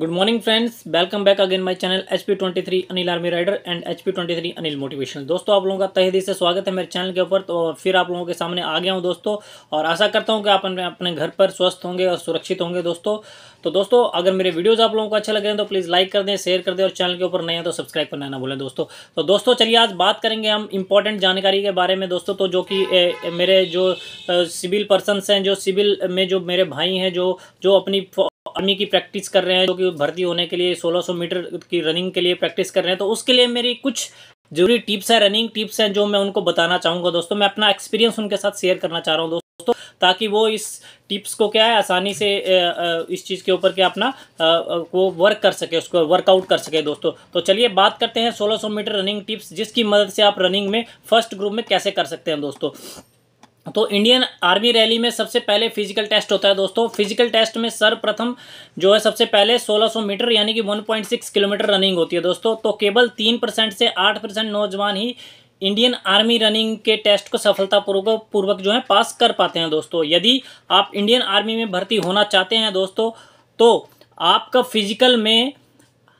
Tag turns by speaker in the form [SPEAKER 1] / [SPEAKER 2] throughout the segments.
[SPEAKER 1] good morning friends welcome back again my channel H P twenty three Anil army rider and H P twenty three Anil motivational दोस्तों आप लोगों का तहे दिल से स्वागत है मेरे चैनल के ऊपर तो फिर आप लोगों के सामने आ गया हूँ दोस्तों और आशा करता हूँ कि आप अपने घर पर स्वस्थ होंगे और सुरक्षित होंगे दोस्तों तो दोस्तों अगर मेरे वीडियोज़ आप लोगों को अच्छे लगे तो प्लीज़ लाइक कर दें शेयर कर दें और चैनल के ऊपर नए हैं तो सब्सक्राइब करना ना भूलें दोस्तों तो दोस्तों चलिए आज बात करेंगे हम इंपॉर्टेंट जानकारी के बारे में दोस्तों तो जो कि मेरे जो सिविल पर्सनस हैं जो सिविल में जो मेरे भाई हैं जो जो अपनी आर्मी की प्रैक्टिस कर रहे हैं जो कि भर्ती होने के लिए 1600 मीटर की रनिंग के लिए प्रैक्टिस कर रहे हैं तो उसके लिए मेरी कुछ जरूरी टिप्स हैं रनिंग टिप्स हैं जो मैं उनको बताना चाहूँगा दोस्तों मैं अपना एक्सपीरियंस उनके साथ शेयर करना चाह रहा हूँ दोस्तों ताकि वो इस टिप्स को क्या है आसानी से इस चीज़ के ऊपर क्या अपना वो वर्क कर सके उसको वर्कआउट कर सके दोस्तों तो चलिए बात करते हैं सोलह मीटर रनिंग टिप्स जिसकी मदद से आप रनिंग में फर्स्ट ग्रुप में कैसे कर सकते हैं दोस्तों तो इंडियन आर्मी रैली में सबसे पहले फिजिकल टेस्ट होता है दोस्तों फिजिकल टेस्ट में सर्वप्रथम जो है सबसे पहले 1600 मीटर यानी कि 1.6 किलोमीटर रनिंग होती है दोस्तों तो केवल तीन परसेंट से आठ परसेंट नौजवान ही इंडियन आर्मी रनिंग के टेस्ट को सफलतापूर्वक पूर्वक जो है पास कर पाते हैं दोस्तों यदि आप इंडियन आर्मी में भर्ती होना चाहते हैं दोस्तों तो आपका फिजिकल में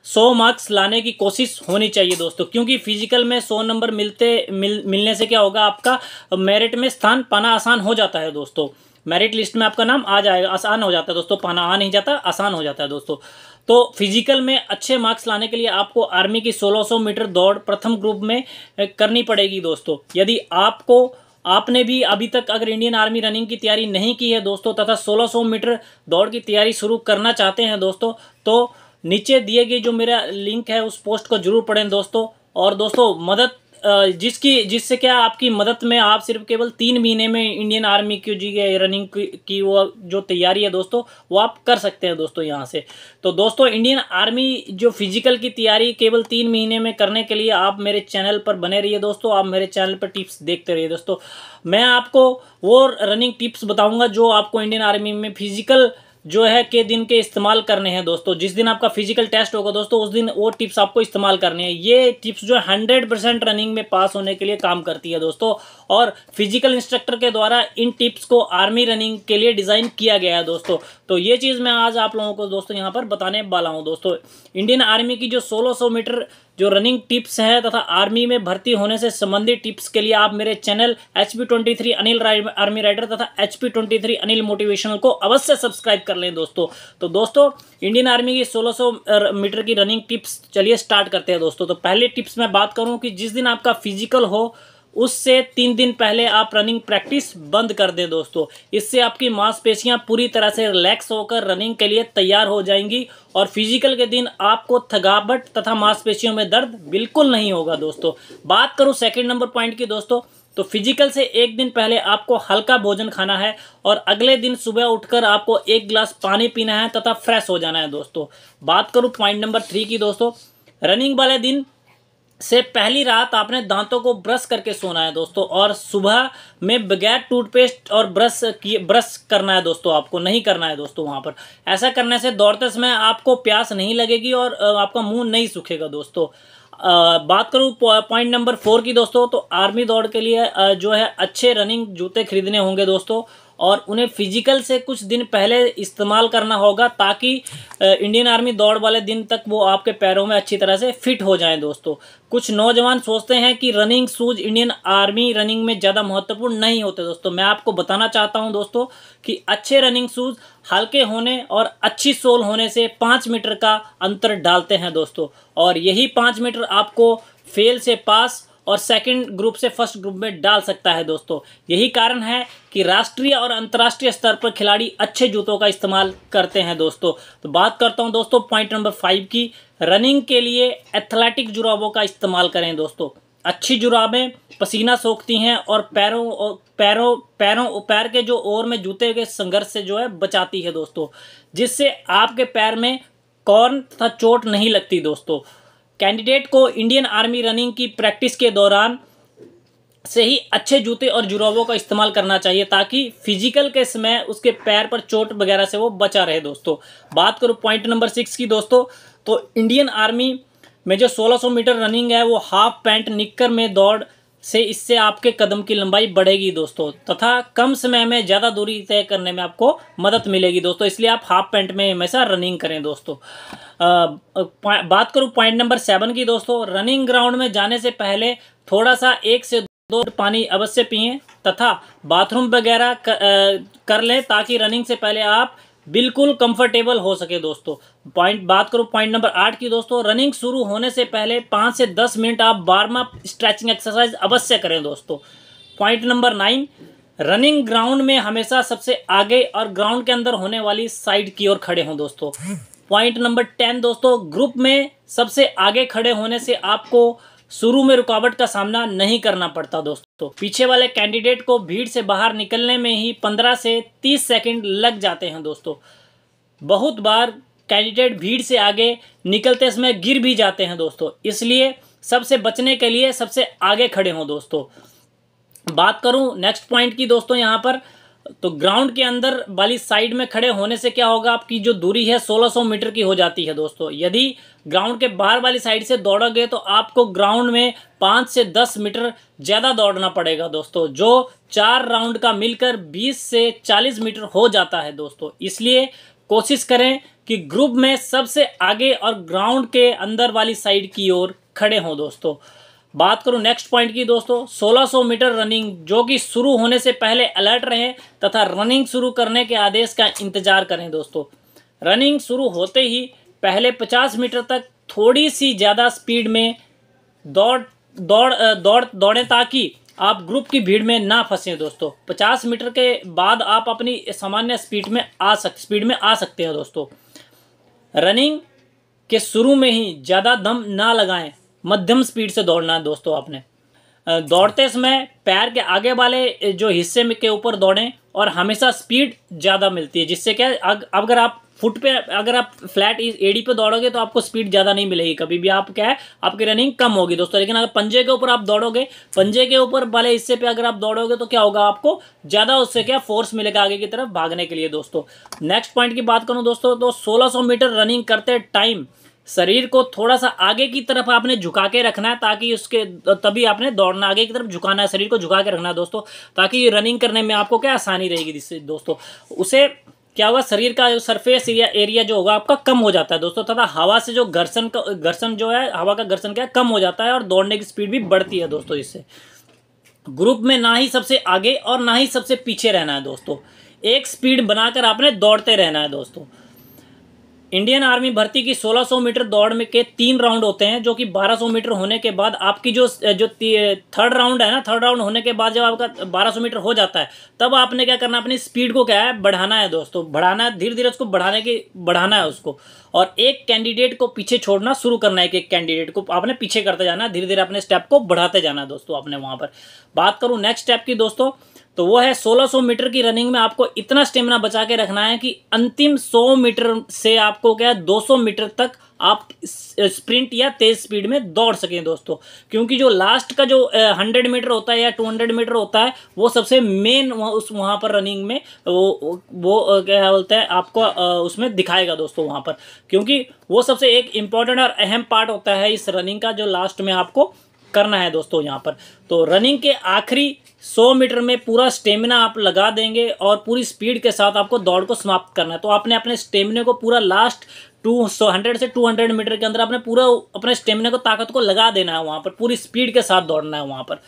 [SPEAKER 1] सौ मार्क्स लाने की कोशिश होनी चाहिए दोस्तों क्योंकि फिजिकल में सौ नंबर मिलते मिल मिलने से क्या होगा आपका मेरिट में स्थान पाना आसान हो जाता है दोस्तों मेरिट लिस्ट में आपका नाम आ जाएगा आसान हो जाता है दोस्तों पाना आ नहीं जाता आसान हो जाता है दोस्तों तो फिजिकल में अच्छे मार्क्स लाने के लिए आपको आर्मी की 1600 मीटर दौड़ प्रथम ग्रुप में करनी पड़ेगी दोस्तों यदि आपको आपने भी अभी तक अगर इंडियन आर्मी रनिंग की तैयारी नहीं की है दोस्तों तथा 1600 मीटर दौड़ की तैयारी शुरू करना चाहते हैं दोस्तों तो नीचे दिए गए जो मेरा लिंक है उस पोस्ट को जरूर पढ़ें दोस्तों और दोस्तों मदद जिसकी जिससे क्या आपकी मदद में आप सिर्फ केवल तीन महीने में इंडियन आर्मी की जी रनिंग की वो जो तैयारी है दोस्तों वो आप कर सकते हैं दोस्तों यहाँ से तो दोस्तों इंडियन आर्मी जो फिजिकल की तैयारी केवल तीन महीने में करने के लिए आप मेरे चैनल पर बने रहिए दोस्तों आप मेरे चैनल पर टिप्स देखते रहिए दोस्तों मैं आपको वो रनिंग टिप्स बताऊँगा जो आपको इंडियन आर्मी में फिजिकल जो है के दिन के इस्तेमाल करने हैं दोस्तों जिस दिन आपका फिजिकल टेस्ट होगा दोस्तों उस दिन वो टिप्स आपको इस्तेमाल करने हैं ये टिप्स जो है हंड्रेड परसेंट रनिंग में पास होने के लिए काम करती है दोस्तों और फिजिकल इंस्ट्रक्टर के द्वारा इन टिप्स को आर्मी रनिंग के लिए डिज़ाइन किया गया है दोस्तों तो ये चीज़ मैं आज आप लोगों को दोस्तों यहाँ पर बताने वाला हूँ दोस्तों इंडियन आर्मी की जो सोलह मीटर जो रनिंग टिप्स हैं तथा आर्मी में भर्ती होने से संबंधित टिप्स के लिए आप मेरे channel H P twenty three Anil army rider तथा H P twenty three Anil motivational को अवश्य सब्सक्राइब कर लें दोस्तों तो दोस्तों इंडियन आर्मी की 1600 मीटर की रनिंग टिप्स चलिए स्टार्ट करते हैं दोस्तों तो पहले टिप्स मैं बात करूँ कि जिस दिन आपका फिजिकल हो उससे तीन दिन पहले आप रनिंग प्रैक्टिस बंद कर दें दोस्तों इससे आपकी मांसपेशियां पूरी तरह से रिलैक्स होकर रनिंग के लिए तैयार हो जाएंगी और फिजिकल के दिन आपको थकावट तथा मांसपेशियों में दर्द बिल्कुल नहीं होगा दोस्तों बात करूं सेकंड नंबर पॉइंट की दोस्तों तो फिजिकल से एक दिन पहले आपको हल्का भोजन खाना है और अगले दिन सुबह उठकर आपको एक गिलास पानी पीना है तथा फ्रेश हो जाना है दोस्तों बात करूँ पॉइंट नंबर थ्री की दोस्तों रनिंग वाले दिन से पहली रात आपने दांतों को ब्रश करके सोना है दोस्तों और सुबह में बगैर टूथपेस्ट और ब्रश किए ब्रश करना है दोस्तों आपको नहीं करना है दोस्तों वहाँ पर ऐसा करने से दौड़ते समय आपको प्यास नहीं लगेगी और आपका मुंह नहीं सूखेगा दोस्तों आ, बात करूँ पॉइंट नंबर फोर की दोस्तों तो आर्मी दौड़ के लिए जो है अच्छे रनिंग जूते खरीदने होंगे दोस्तों और उन्हें फिजिकल से कुछ दिन पहले इस्तेमाल करना होगा ताकि इंडियन आर्मी दौड़ वाले दिन तक वो आपके पैरों में अच्छी तरह से फिट हो जाएं दोस्तों कुछ नौजवान सोचते हैं कि running shoes Indian army running में ज़्यादा महत्वपूर्ण नहीं होते दोस्तों मैं आपको बताना चाहता हूं दोस्तों कि अच्छे रनिंग शूज़ हल्के होने और अच्छी सोल होने से पाँच मीटर का अंतर डालते हैं दोस्तों और यही पाँच मीटर आपको फेल से पास और सेकंड ग्रुप से फर्स्ट ग्रुप में डाल सकता है दोस्तों यही कारण है कि राष्ट्रीय और अंतर्राष्ट्रीय स्तर पर खिलाड़ी अच्छे जूतों का इस्तेमाल करते हैं दोस्तों तो बात करता हूं दोस्तों पॉइंट नंबर फाइव की रनिंग के लिए एथलेटिक जुराबों का इस्तेमाल करें दोस्तों अच्छी जुराबें पसीना सोखती हैं और पैरों पैरों पैरों पैर के जो ओर में जूते के संघर्ष से जो है बचाती है दोस्तों जिससे आपके पैर में कौन तथा चोट नहीं लगती दोस्तों कैंडिडेट को इंडियन आर्मी रनिंग की प्रैक्टिस के दौरान से ही अच्छे जूते और जुराबों का इस्तेमाल करना चाहिए ताकि फिजिकल के समय उसके पैर पर चोट वगैरह से वो बचा रहे दोस्तों बात करूँ पॉइंट नंबर सिक्स की दोस्तों तो इंडियन आर्मी में जो 1600 मीटर रनिंग है वो हाफ पैंट निक्कर में दौड़ से इससे आपके कदम की लंबाई बढ़ेगी दोस्तों तथा कम समय में ज़्यादा दूरी तय करने में आपको मदद मिलेगी दोस्तों इसलिए आप हाफ पैंट में हमेशा रनिंग करें दोस्तों आ, बात करूँ पॉइंट नंबर सेवन की दोस्तों रनिंग ग्राउंड में जाने से पहले थोड़ा सा एक से दो पानी अवश्य पिए तथा बाथरूम वगैरह कर, कर लें ताकि रनिंग से पहले आप बिल्कुल कंफर्टेबल हो सके दोस्तों पॉइंट बात करूँ पॉइंट नंबर आठ की दोस्तों रनिंग शुरू होने से पहले पाँच से दस मिनट आप वार्म अप स्ट्रेचिंग एक्सरसाइज अवश्य करें दोस्तों point number nine running ground में हमेशा सबसे आगे और ग्राउंड के अंदर होने वाली साइड की ओर खड़े हों दोस्तों पॉइंट नंबर टेन दोस्तों ग्रुप में सबसे आगे खड़े होने से आपको शुरू में रुकावट का सामना नहीं करना पड़ता दोस्तों पीछे वाले कैंडिडेट को भीड़ से बाहर निकलने में ही 15 से 30 सेकंड लग जाते हैं दोस्तों बहुत बार कैंडिडेट भीड़ से आगे निकलते समय गिर भी जाते हैं दोस्तों इसलिए सबसे बचने के लिए सबसे आगे खड़े हों दोस्तों बात करूं नेक्स्ट पॉइंट की दोस्तों यहाँ पर तो ग्राउंड के अंदर वाली साइड में खड़े होने से क्या होगा आपकी जो दूरी है 1600 मीटर की हो जाती है दोस्तों यदि ग्राउंड के बाहर वाली साइड से दौड़ोगे तो आपको ग्राउंड में पाँच से दस मीटर ज़्यादा दौड़ना पड़ेगा दोस्तों जो चार राउंड का मिलकर बीस से चालीस मीटर हो जाता है दोस्तों इसलिए कोशिश करें कि ग्रुप में सबसे आगे और ग्राउंड के अंदर वाली साइड की ओर खड़े हों दोस्तों बात करूं नेक्स्ट पॉइंट की दोस्तों 1600 मीटर रनिंग जो कि शुरू होने से पहले अलर्ट रहें तथा रनिंग शुरू करने के आदेश का इंतजार करें दोस्तों रनिंग शुरू होते ही पहले 50 मीटर तक थोड़ी सी ज़्यादा स्पीड में दौड़ दौड़ दौड़ दौड़ें ताकि आप ग्रुप की भीड़ में ना फंसें दोस्तों पचास मीटर के बाद आप अपनी सामान्य स्पीड में आ सक स्पीड में आ सकते हैं दोस्तों रनिंग के शुरू में ही ज़्यादा दम ना लगाएं मध्यम स्पीड से दौड़ना है दोस्तों आपने दौड़ते समय पैर के आगे वाले जो हिस्से के ऊपर दौड़ें और हमेशा स्पीड ज़्यादा मिलती है जिससे क्या अग, अगर आप फुट पे अगर आप फ्लैट एडी पे दौड़ोगे तो आपको स्पीड ज़्यादा नहीं मिलेगी कभी भी आप क्या है आपकी रनिंग कम होगी दोस्तों लेकिन अगर पंजे के ऊपर आप दौड़ोगे पंजे के ऊपर वाले हिस्से पे अगर आप दौड़ोगे तो क्या होगा आपको ज़्यादा उससे क्या फोर्स मिलेगा आगे की तरफ भागने के लिए दोस्तों नेक्स्ट पॉइंट की बात करूँ दोस्तों तो सोलह मीटर रनिंग करते टाइम शरीर को थोड़ा सा आगे की तरफ आपने झुका के रखना है ताकि उसके तभी आपने दौड़ना आगे की तरफ झुकाना है शरीर को झुका के रखना है दोस्तों ताकि रनिंग करने में आपको क्या आसानी रहेगी जिससे दोस्तों उसे क्या होगा शरीर का जो सरफेस एरिया एरिया जो होगा आपका कम हो जाता है दोस्तों तथा हवा से जो घर्षण का घर्षण जो है हवा का घर्षण क्या कम हो जाता है और दौड़ने की स्पीड भी बढ़ती है दोस्तों इससे ग्रुप में ना ही सबसे आगे और ना ही सबसे पीछे रहना है दोस्तों एक स्पीड बनाकर आपने दौड़ते रहना है दोस्तों इंडियन आर्मी भर्ती की 1600 मीटर दौड़ में के तीन राउंड होते हैं जो कि 1200 मीटर होने के बाद आपकी जो जो थर्ड राउंड है ना थर्ड राउंड होने के बाद जब आपका 1200 मीटर हो जाता है तब आपने क्या करना अपनी स्पीड को क्या है बढ़ाना है दोस्तों बढ़ाना है धीरे धीरे उसको बढ़ाने की बढ़ाना है उसको और एक कैंडिडेट को पीछे छोड़ना शुरू करना है एक कैंडिडेट को आपने पीछे करते जाना धीरे धीरे अपने स्टेप को बढ़ाते जाना दोस्तों आपने वहाँ पर बात करूँ नेक्स्ट स्टेप की दोस्तों तो वो है 1600 मीटर की रनिंग में आपको इतना स्टेमिना बचा के रखना है कि अंतिम 100 मीटर से आपको क्या है 200 मीटर तक आप स्प्रिंट या तेज स्पीड में दौड़ सकें दोस्तों क्योंकि जो लास्ट का जो हंड्रेड मीटर होता है या टू हंड्रेड मीटर होता है वो सबसे मेन उस वहाँ पर रनिंग में वो वो क्या बोलते हैं आपको उसमें दिखाएगा दोस्तों वहाँ पर क्योंकि वो सबसे एक इम्पॉर्टेंट और अहम पार्ट होता है इस रनिंग का जो लास्ट में आपको करना है दोस्तों यहाँ पर तो रनिंग के आखिरी 100 मीटर में पूरा स्टेमिना आप लगा देंगे और पूरी स्पीड के साथ आपको दौड़ को समाप्त करना है तो आपने अपने स्टेमिना को पूरा लास्ट टू सौ हंड्रेड से टू हंड्रेड मीटर के अंदर आपने पूरा अपने स्टेमिना को ताकत को लगा देना है वहाँ पर पूरी स्पीड के साथ दौड़ना है वहाँ पर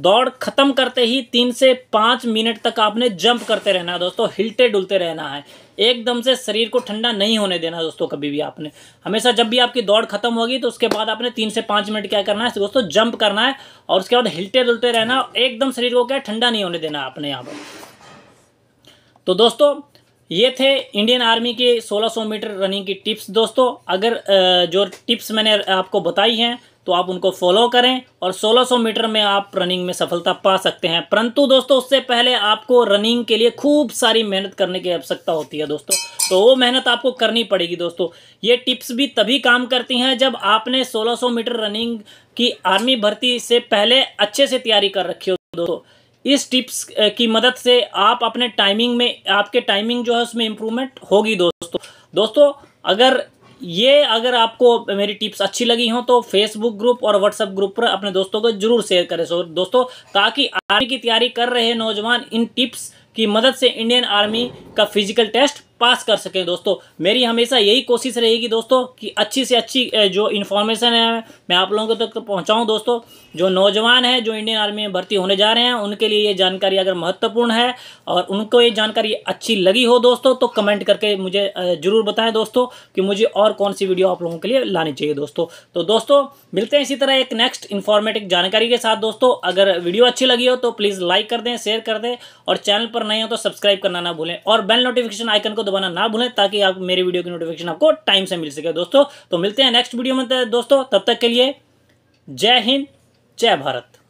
[SPEAKER 1] दौड़ ख़त्म करते ही तीन से पाँच मिनट तक आपने जंप करते रहना है दोस्तों हिलते डुलते रहना है एकदम से शरीर को ठंडा नहीं होने देना दोस्तों कभी भी आपने हमेशा जब भी आपकी दौड़ खत्म होगी तो उसके बाद आपने तीन से पाँच मिनट क्या करना है दोस्तों जंप करना है और उसके बाद हिलते डुलते रहना एकदम शरीर को क्या ठंडा नहीं होने देना आपने यहाँ पर तो दोस्तों ये थे इंडियन आर्मी के 1600 मीटर रनिंग की टिप्स दोस्तों अगर जो टिप्स मैंने आपको बताई हैं तो आप उनको फॉलो करें और 1600 मीटर में आप रनिंग में सफलता पा सकते हैं परंतु दोस्तों उससे पहले आपको रनिंग के लिए खूब सारी मेहनत करने की आवश्यकता होती है दोस्तों तो वो मेहनत आपको करनी पड़ेगी दोस्तों ये टिप्स भी तभी काम करती हैं जब आपने 1600 मीटर रनिंग की आर्मी भर्ती से पहले अच्छे से तैयारी कर रखी हो दोस्तों इस टिप्स की मदद से आप अपने टाइमिंग में आपके टाइमिंग जो है उसमें इम्प्रूवमेंट होगी दोस्तों दोस्तों अगर ये अगर आपको मेरी टिप्स अच्छी लगी हो तो फेसबुक ग्रुप और व्हाट्सएप ग्रुप पर अपने दोस्तों को जरूर शेयर करें सो दोस्तों ताकि आर्मी की तैयारी कर रहे नौजवान इन टिप्स की मदद से इंडियन आर्मी का फिजिकल टेस्ट पास कर सकें दोस्तों मेरी हमेशा यही कोशिश रहेगी दोस्तों कि अच्छी से अच्छी जो इन्फॉर्मेशन है मैं आप लोगों तक तो पहुँचाऊँ दोस्तों जो नौजवान हैं जो इंडियन आर्मी में भर्ती होने जा रहे हैं उनके लिए ये जानकारी अगर महत्वपूर्ण है और उनको ये जानकारी अच्छी लगी हो दोस्तों तो कमेंट करके मुझे ज़रूर बताएं दोस्तों कि मुझे और कौन सी वीडियो आप लोगों के लिए लानी चाहिए दोस्तों तो दोस्तों मिलते हैं इसी तरह एक नेक्स्ट इन्फॉर्मेटिव जानकारी के साथ दोस्तों अगर वीडियो अच्छी लगी हो तो प्लीज़ लाइक कर दें शेयर कर दें और चैनल पर नए हो तो सब्सक्राइब करना ना भूलें और बेल नोटिफिकेशन आइकन को दबाना ना भूलें ताकि आप मेरे वीडियो की नोटिफिकेशन आपको टाइम से मिल सके दोस्तों तो मिलते हैं नेक्स्ट वीडियो में तो दोस्तों तब तक के लिए जय हिंद जय भारत